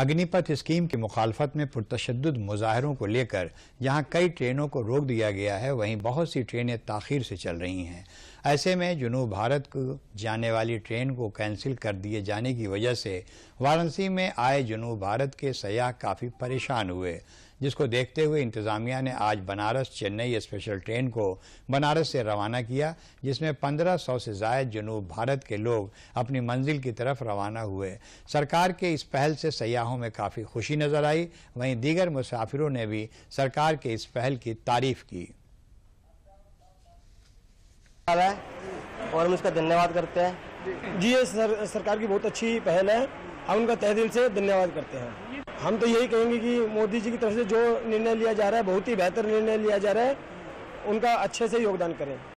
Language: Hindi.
अग्निपथ स्कीम की मुखालफत में पुरतशद मुजाहरों को लेकर जहां कई ट्रेनों को रोक दिया गया है वहीं बहुत सी ट्रेनें ताखिर से चल रही हैं ऐसे में जुनूब भारत को जाने वाली ट्रेन को कैंसिल कर दिए जाने की वजह से वाराणसी में आए जुनूब भारत के सयाह काफ़ी परेशान हुए जिसको देखते हुए इंतजामिया ने आज बनारस चेन्नई स्पेशल ट्रेन को बनारस से रवाना किया जिसमें पंद्रह सौ से जायद जनूब भारत के लोग अपनी मंजिल की तरफ रवाना हुए सरकार के इस पहल से सयाहों में काफ़ी खुशी नजर आई वहीं दीगर मुसाफिरों ने भी सरकार के इस पहल की तारीफ की और हम इसका धन्यवाद करते हैं जी ये सर, सरकार की बहुत अच्छी पहल है हम उनका तहदिल से धन्यवाद करते हैं हम तो यही कहेंगे कि मोदी जी की तरफ से जो निर्णय लिया जा रहा है बहुत ही बेहतर निर्णय लिया जा रहा है उनका अच्छे से योगदान करें